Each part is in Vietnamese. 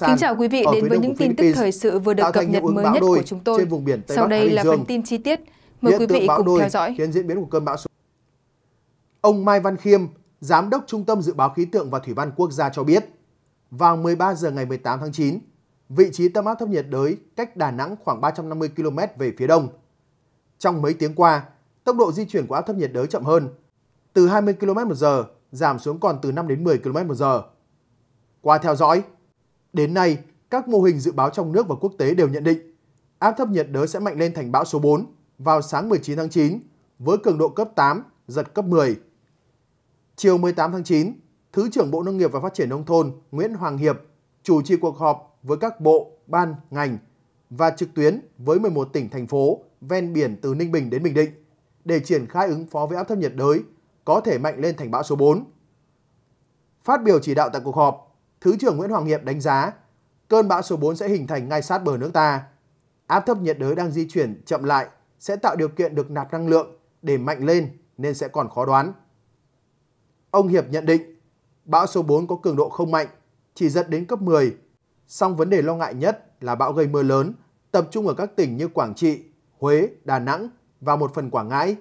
Kính chào quý vị đến với những tin tức thời sự vừa được cập nhật mới nhất của chúng tôi. Sau đây là phần tin chi tiết. Mời quý vị cùng theo dõi. Trên diễn biến của cơn bão số. Ông Mai Văn Khiêm, Giám đốc Trung tâm Dự báo Khí tượng và Thủy văn Quốc gia cho biết, vào 13 giờ ngày 18 tháng 9, vị trí tâm áp thấp nhiệt đới cách Đà Nẵng khoảng 350 km về phía đông. Trong mấy tiếng qua, tốc độ di chuyển của áp thấp nhiệt đới chậm hơn, từ 20 km/h giảm xuống còn từ 5 đến 10 km/h. Qua theo dõi, Đến nay, các mô hình dự báo trong nước và quốc tế đều nhận định áp thấp nhiệt đới sẽ mạnh lên thành bão số 4 vào sáng 19 tháng 9 với cường độ cấp 8, giật cấp 10. Chiều 18 tháng 9, Thứ trưởng Bộ Nông nghiệp và Phát triển Nông thôn Nguyễn Hoàng Hiệp chủ trì cuộc họp với các bộ, ban, ngành và trực tuyến với 11 tỉnh, thành phố ven biển từ Ninh Bình đến Bình Định để triển khai ứng phó với áp thấp nhiệt đới có thể mạnh lên thành bão số 4. Phát biểu chỉ đạo tại cuộc họp, Thứ trưởng Nguyễn Hoàng Hiệp đánh giá, cơn bão số 4 sẽ hình thành ngay sát bờ nước ta. Áp thấp nhiệt đới đang di chuyển chậm lại sẽ tạo điều kiện được nạp năng lượng để mạnh lên nên sẽ còn khó đoán. Ông Hiệp nhận định, bão số 4 có cường độ không mạnh, chỉ giật đến cấp 10. Song vấn đề lo ngại nhất là bão gây mưa lớn, tập trung ở các tỉnh như Quảng Trị, Huế, Đà Nẵng và một phần Quảng Ngãi.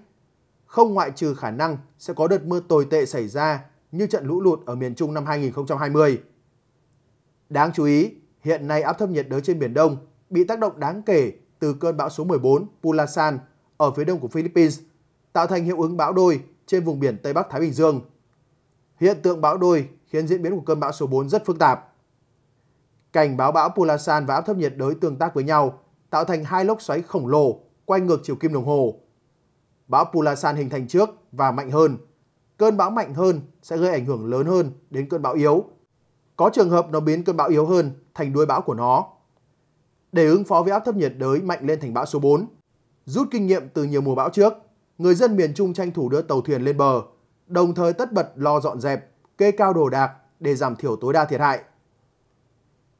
Không ngoại trừ khả năng sẽ có đợt mưa tồi tệ xảy ra như trận lũ lụt ở miền Trung năm 2020. Đáng chú ý, hiện nay áp thấp nhiệt đới trên Biển Đông bị tác động đáng kể từ cơn bão số 14 Pulasan ở phía đông của Philippines, tạo thành hiệu ứng bão đôi trên vùng biển Tây Bắc Thái Bình Dương. Hiện tượng bão đôi khiến diễn biến của cơn bão số 4 rất phức tạp. Cảnh báo bão Pulasan và áp thấp nhiệt đới tương tác với nhau, tạo thành hai lốc xoáy khổng lồ quay ngược chiều kim đồng hồ. Bão Pulasan hình thành trước và mạnh hơn. Cơn bão mạnh hơn sẽ gây ảnh hưởng lớn hơn đến cơn bão yếu, có trường hợp nó biến cơn bão yếu hơn thành đuôi bão của nó. Để ứng phó với áp thấp nhiệt đới mạnh lên thành bão số 4, rút kinh nghiệm từ nhiều mùa bão trước, người dân miền Trung tranh thủ đưa tàu thuyền lên bờ, đồng thời tất bật lo dọn dẹp, kê cao đồ đạc để giảm thiểu tối đa thiệt hại.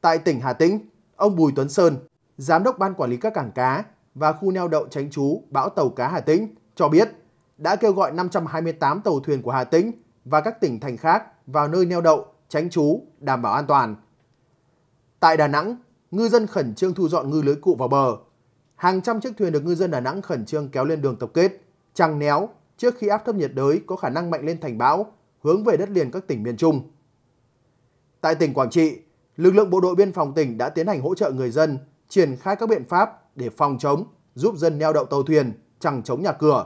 Tại tỉnh Hà Tĩnh, ông Bùi Tuấn Sơn, Giám đốc Ban Quản lý các cảng cá và khu neo đậu tránh trú bão tàu cá Hà Tĩnh cho biết đã kêu gọi 528 tàu thuyền của Hà Tĩnh và các tỉnh thành khác vào nơi neo đậu tránh trú, đảm bảo an toàn. Tại Đà Nẵng, ngư dân khẩn trương thu dọn ngư lưới cụ vào bờ. Hàng trăm chiếc thuyền được ngư dân Đà Nẵng khẩn trương kéo lên đường tập kết, chằng néo trước khi áp thấp nhiệt đới có khả năng mạnh lên thành bão, hướng về đất liền các tỉnh miền Trung. Tại tỉnh Quảng Trị, lực lượng bộ đội biên phòng tỉnh đã tiến hành hỗ trợ người dân triển khai các biện pháp để phòng chống, giúp dân neo đậu tàu thuyền, chẳng chống nhà cửa.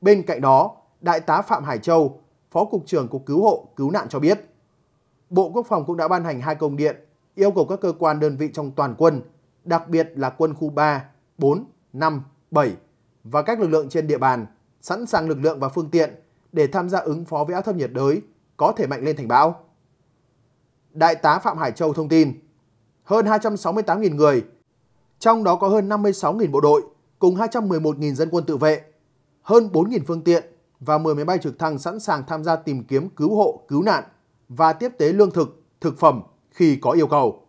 Bên cạnh đó, Đại tá Phạm Hải Châu, Phó Cục trưởng Cục Cứu hộ, Cứu nạn cho biết, Bộ Quốc phòng cũng đã ban hành hai công điện yêu cầu các cơ quan đơn vị trong toàn quân, đặc biệt là quân khu 3, 4, 5, 7 và các lực lượng trên địa bàn sẵn sàng lực lượng và phương tiện để tham gia ứng phó với áp thấp nhiệt đới có thể mạnh lên thành bão. Đại tá Phạm Hải Châu thông tin, hơn 268.000 người, trong đó có hơn 56.000 bộ đội cùng 211.000 dân quân tự vệ, hơn 4.000 phương tiện và 10 máy bay trực thăng sẵn sàng tham gia tìm kiếm cứu hộ, cứu nạn và tiếp tế lương thực, thực phẩm khi có yêu cầu.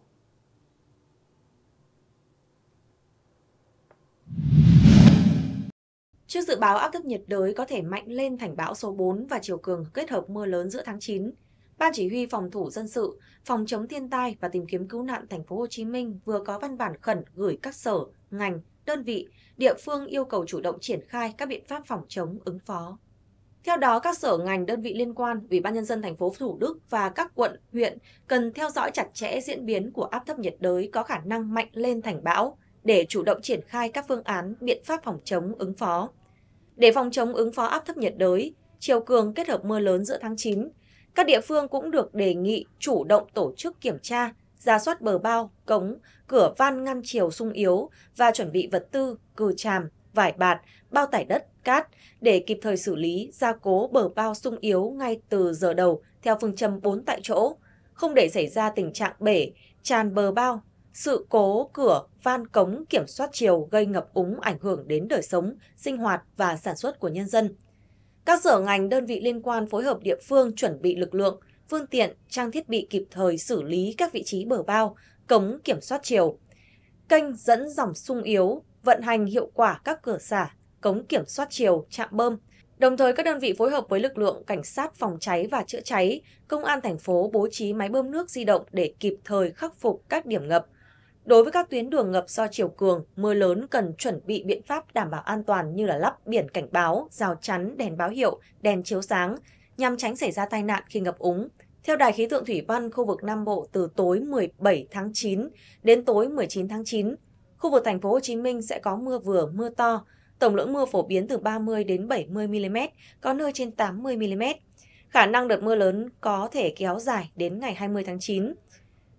Trước dự báo áp thấp nhiệt đới có thể mạnh lên thành bão số 4 và chiều cường kết hợp mưa lớn giữa tháng 9, Ban chỉ huy phòng thủ dân sự, phòng chống thiên tai và tìm kiếm cứu nạn thành phố Hồ Chí Minh vừa có văn bản khẩn gửi các sở, ngành, đơn vị, địa phương yêu cầu chủ động triển khai các biện pháp phòng chống ứng phó. Theo đó, các sở ngành, đơn vị liên quan, Ủy ban nhân dân thành phố Thủ Đức và các quận, huyện cần theo dõi chặt chẽ diễn biến của áp thấp nhiệt đới có khả năng mạnh lên thành bão để chủ động triển khai các phương án, biện pháp phòng chống ứng phó. Để phòng chống ứng phó áp thấp nhiệt đới, chiều cường kết hợp mưa lớn giữa tháng 9, các địa phương cũng được đề nghị chủ động tổ chức kiểm tra, ra soát bờ bao, cống, cửa van ngăn chiều sung yếu và chuẩn bị vật tư, cừ tràm, vải bạt, bao tải đất, cát để kịp thời xử lý, gia cố bờ bao sung yếu ngay từ giờ đầu theo phương châm 4 tại chỗ, không để xảy ra tình trạng bể, tràn bờ bao, sự cố cửa, van cống kiểm soát chiều gây ngập úng ảnh hưởng đến đời sống, sinh hoạt và sản xuất của nhân dân. Các sở ngành đơn vị liên quan phối hợp địa phương chuẩn bị lực lượng, phương tiện, trang thiết bị kịp thời xử lý các vị trí bờ bao, cống kiểm soát chiều, kênh dẫn dòng sung yếu, vận hành hiệu quả các cửa xả, cống kiểm soát chiều, trạm bơm. Đồng thời các đơn vị phối hợp với lực lượng cảnh sát phòng cháy và chữa cháy, công an thành phố bố trí máy bơm nước di động để kịp thời khắc phục các điểm ngập. Đối với các tuyến đường ngập do chiều cường, mưa lớn cần chuẩn bị biện pháp đảm bảo an toàn như là lắp biển cảnh báo, rào chắn, đèn báo hiệu, đèn chiếu sáng nhằm tránh xảy ra tai nạn khi ngập úng. Theo Đài khí tượng thủy văn khu vực Nam Bộ từ tối 17 tháng 9 đến tối 19 tháng 9, Khu vực thành phố Hồ Chí Minh sẽ có mưa vừa, mưa to, tổng lượng mưa phổ biến từ 30 đến 70 mm, có nơi trên 80 mm. Khả năng đợt mưa lớn có thể kéo dài đến ngày 20 tháng 9.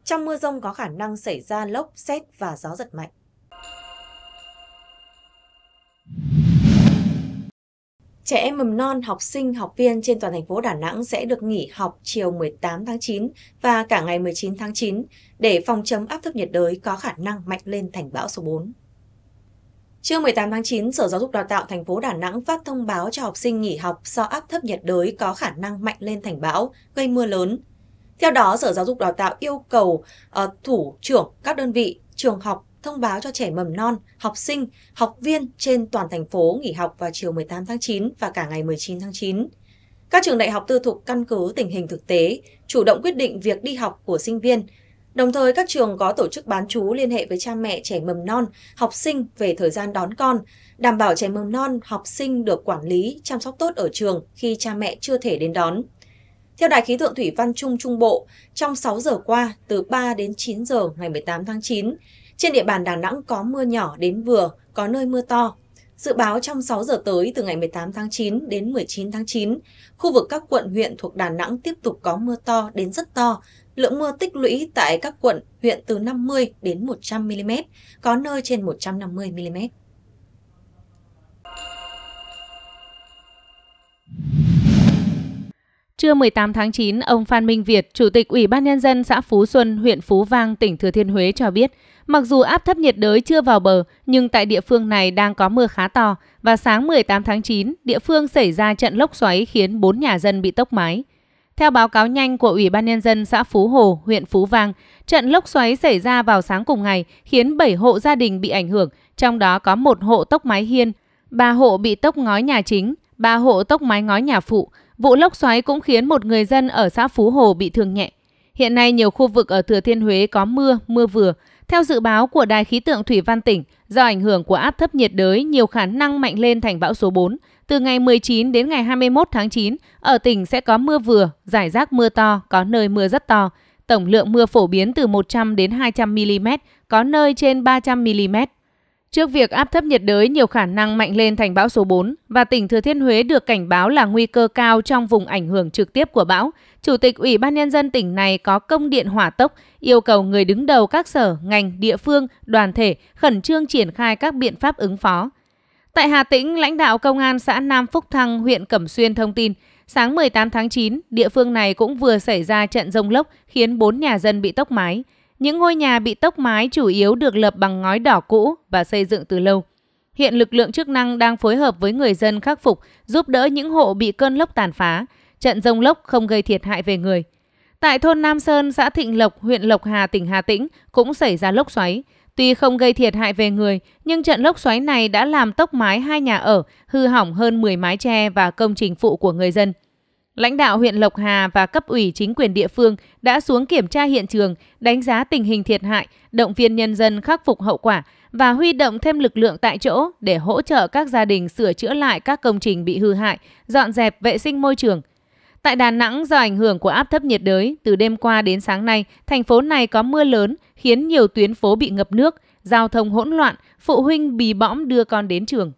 Trong mưa rông có khả năng xảy ra lốc, xét và gió giật mạnh. Trẻ em mầm non, học sinh, học viên trên toàn thành phố Đà Nẵng sẽ được nghỉ học chiều 18 tháng 9 và cả ngày 19 tháng 9 để phòng chống áp thấp nhiệt đới có khả năng mạnh lên thành bão số 4. Trưa 18 tháng 9, Sở Giáo dục Đào tạo thành phố Đà Nẵng phát thông báo cho học sinh nghỉ học do áp thấp nhiệt đới có khả năng mạnh lên thành bão, gây mưa lớn. Theo đó, Sở Giáo dục Đào tạo yêu cầu uh, thủ trưởng các đơn vị, trường học thông báo cho trẻ mầm non, học sinh, học viên trên toàn thành phố nghỉ học vào chiều 18 tháng 9 và cả ngày 19 tháng 9. Các trường đại học tư thục căn cứ tình hình thực tế, chủ động quyết định việc đi học của sinh viên. Đồng thời, các trường có tổ chức bán chú liên hệ với cha mẹ trẻ mầm non, học sinh về thời gian đón con, đảm bảo trẻ mầm non, học sinh được quản lý, chăm sóc tốt ở trường khi cha mẹ chưa thể đến đón. Theo Đài khí tượng Thủy văn Trung Trung Bộ, trong 6 giờ qua, từ 3 đến 9 giờ ngày 18 tháng 9, trên địa bàn Đà Nẵng có mưa nhỏ đến vừa, có nơi mưa to. Dự báo trong 6 giờ tới từ ngày 18 tháng 9 đến 19 tháng 9, khu vực các quận huyện thuộc Đà Nẵng tiếp tục có mưa to đến rất to. Lượng mưa tích lũy tại các quận huyện từ 50 đến 100 mm, có nơi trên 150 mm. Trưa 18 tháng 9, ông Phan Minh Việt, Chủ tịch Ủy ban Nhân dân xã Phú Xuân, huyện Phú Vang, tỉnh Thừa Thiên Huế cho biết, mặc dù áp thấp nhiệt đới chưa vào bờ, nhưng tại địa phương này đang có mưa khá to và sáng 18 tháng 9, địa phương xảy ra trận lốc xoáy khiến 4 nhà dân bị tốc mái. Theo báo cáo nhanh của Ủy ban Nhân dân xã Phú Hồ, huyện Phú Vang, trận lốc xoáy xảy ra vào sáng cùng ngày khiến 7 hộ gia đình bị ảnh hưởng, trong đó có một hộ tốc mái hiên, 3 hộ bị tốc ngói nhà chính, 3 hộ tốc mái ngói nhà phụ, Vụ lốc xoáy cũng khiến một người dân ở xã Phú Hồ bị thương nhẹ. Hiện nay nhiều khu vực ở Thừa Thiên Huế có mưa, mưa vừa. Theo dự báo của Đài khí tượng Thủy Văn tỉnh, do ảnh hưởng của áp thấp nhiệt đới nhiều khả năng mạnh lên thành bão số 4, từ ngày 19 đến ngày 21 tháng 9, ở tỉnh sẽ có mưa vừa, giải rác mưa to, có nơi mưa rất to. Tổng lượng mưa phổ biến từ 100 đến 200 mm, có nơi trên 300 mm. Trước việc áp thấp nhiệt đới nhiều khả năng mạnh lên thành bão số 4 và tỉnh Thừa Thiên Huế được cảnh báo là nguy cơ cao trong vùng ảnh hưởng trực tiếp của bão, Chủ tịch Ủy ban Nhân dân tỉnh này có công điện hỏa tốc yêu cầu người đứng đầu các sở, ngành, địa phương, đoàn thể khẩn trương triển khai các biện pháp ứng phó. Tại Hà Tĩnh, lãnh đạo Công an xã Nam Phúc Thăng, huyện Cẩm Xuyên thông tin, sáng 18 tháng 9, địa phương này cũng vừa xảy ra trận rông lốc khiến 4 nhà dân bị tốc mái – những ngôi nhà bị tốc mái chủ yếu được lập bằng ngói đỏ cũ và xây dựng từ lâu. Hiện lực lượng chức năng đang phối hợp với người dân khắc phục, giúp đỡ những hộ bị cơn lốc tàn phá. Trận rông lốc không gây thiệt hại về người. Tại thôn Nam Sơn, xã Thịnh Lộc, huyện Lộc Hà, tỉnh Hà Tĩnh cũng xảy ra lốc xoáy. Tuy không gây thiệt hại về người, nhưng trận lốc xoáy này đã làm tốc mái hai nhà ở, hư hỏng hơn 10 mái tre và công trình phụ của người dân. Lãnh đạo huyện Lộc Hà và cấp ủy chính quyền địa phương đã xuống kiểm tra hiện trường, đánh giá tình hình thiệt hại, động viên nhân dân khắc phục hậu quả và huy động thêm lực lượng tại chỗ để hỗ trợ các gia đình sửa chữa lại các công trình bị hư hại, dọn dẹp vệ sinh môi trường. Tại Đà Nẵng, do ảnh hưởng của áp thấp nhiệt đới, từ đêm qua đến sáng nay, thành phố này có mưa lớn khiến nhiều tuyến phố bị ngập nước, giao thông hỗn loạn, phụ huynh bì bõm đưa con đến trường.